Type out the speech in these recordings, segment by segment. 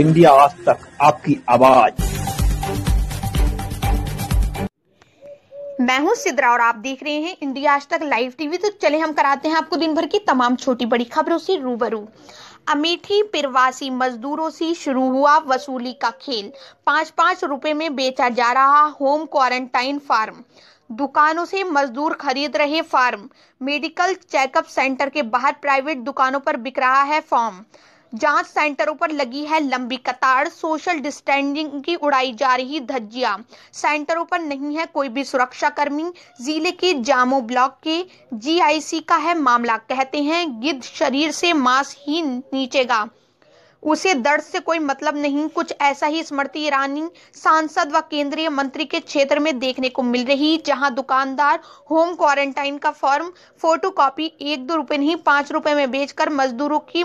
India आज तक आपकी आवाज मैं हूं सिद्रा और आप देख रहे हैं इंडिया आज तक लाइव टीवी तो चले हम कराते हैं आपको दिन भर की तमाम छोटी बड़ी खबरों से रूबरू अमेठी प्रवासी मजदूरों से शुरू हुआ वसूली का खेल पाँच पाँच रुपए में बेचा जा रहा होम क्वारंटाइन फार्म दुकानों से मजदूर खरीद रहे फार्म मेडिकल चेकअप सेंटर के बाहर प्राइवेट दुकानों पर बिक रहा है फॉर्म जांच सेंटरों पर लगी है लंबी कतार सोशल डिस्टेंसिंग की उड़ाई जा रही धज्जिया सेंटरों पर नहीं है कोई भी सुरक्षा कर्मी जिले के जामो ब्लॉक के जीआईसी का है मामला कहते हैं गिद्ध शरीर से मांस ही नीचेगा उसे दर्द से कोई मतलब नहीं कुछ ऐसा ही स्मृति ईरानी सांसद व केंद्रीय मंत्री के क्षेत्र में देखने को मिल रही जहां दुकानदार होम क्वारंटाइन का फॉर्म फोटो कॉपी एक दो रुपए नहीं पांच रुपए में बेचकर मजदूरों की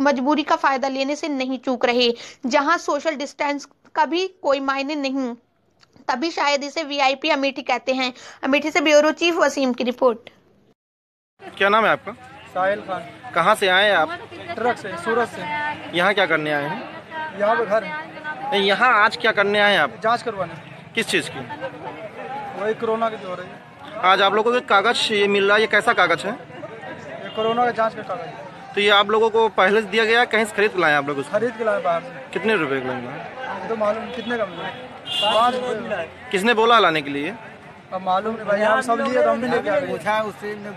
मजबूरी का फायदा लेने से नहीं चूक रहे जहां सोशल डिस्टेंस का भी कोई मायने नहीं तभी शायद इसे वीआईपी अमेठी कहते हैं अमेठी से ब्यूरो चीफ वसीम की रिपोर्ट क्या नाम है आपका साहिल खान कहाँ से आए आप ट्रक से सूरत से यहाँ क्या करने आए हैं यहाँ पे घर है यहाँ आज क्या करने आए आप जांच करवाने किस चीज़ की वही कोरोना की हो रही है आज आप लोगों को कागज ये मिल रहा है ये कैसा कागज है ये कोरोना का जांच का कागज है तो ये आप लोगों को पहले से दिया गया कहीं से खरीद के लाए आप लोग खरीद के लाए बाहर से कितने रुपए के लाए तो मालूम कितने का मिला किसने बोला लाने के लिए अब मालूम नहीं भाई हम सब लिए तो हम भी लेके आ गए